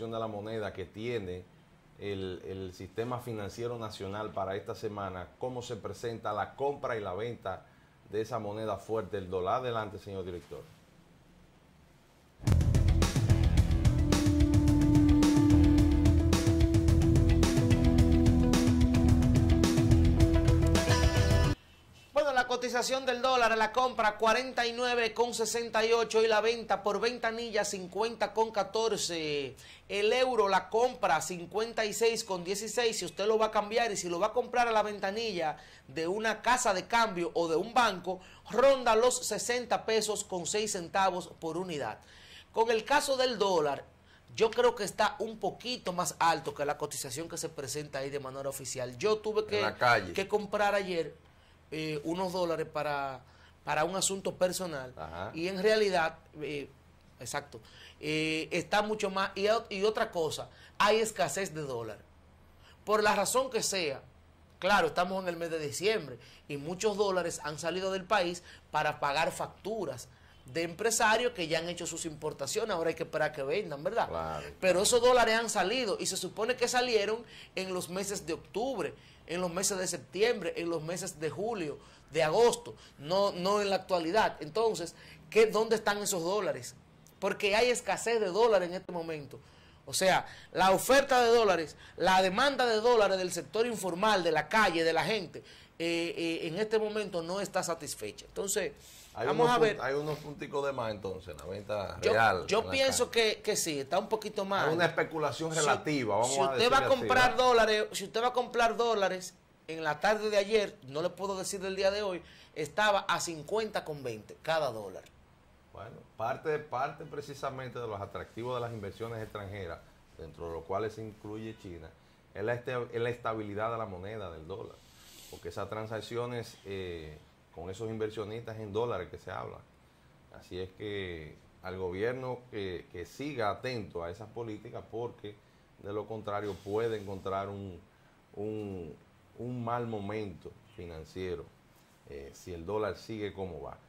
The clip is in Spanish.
de la moneda que tiene el, el, sistema financiero nacional para esta semana, cómo se presenta la compra y la venta de esa moneda fuerte, el dólar. Adelante, señor director. cotización del dólar a la compra 49,68 y la venta por ventanilla 14 El euro la compra con 16 si usted lo va a cambiar y si lo va a comprar a la ventanilla de una casa de cambio o de un banco, ronda los 60 pesos con 6 centavos por unidad. Con el caso del dólar, yo creo que está un poquito más alto que la cotización que se presenta ahí de manera oficial. Yo tuve que, que comprar ayer eh, unos dólares para, para un asunto personal y en realidad, eh, exacto, eh, está mucho más. Y, y otra cosa, hay escasez de dólar. Por la razón que sea, Claro, estamos en el mes de diciembre y muchos dólares han salido del país para pagar facturas, de empresarios que ya han hecho sus importaciones, ahora hay que esperar que vendan, ¿verdad? Pero esos dólares han salido y se supone que salieron en los meses de octubre, en los meses de septiembre, en los meses de julio, de agosto, no, no en la actualidad. Entonces, ¿qué, ¿dónde están esos dólares? Porque hay escasez de dólares en este momento. O sea, la oferta de dólares, la demanda de dólares del sector informal, de la calle, de la gente, eh, eh, en este momento no está satisfecha. Entonces, vamos a ver. Hay unos punticos de más entonces, la venta real. Yo pienso que, que, sí, está un poquito más. Es una especulación relativa, vamos si usted va a comprar dólares, Si usted va a comprar dólares en la tarde de ayer, no le puedo decir del día de hoy, estaba a 50 con 20 cada dólar. Bueno, parte, parte precisamente de los atractivos de las inversiones extranjeras, dentro de los cuales se incluye China, es la, este, estabilidad de la moneda, del dólar. Porque esas transacciones eh, con esos inversionistas en dólares que se habla. Así es que al gobierno que, siga atento a esas políticas porque de lo contrario puede encontrar un, mal momento financiero eh, si el dólar sigue como va.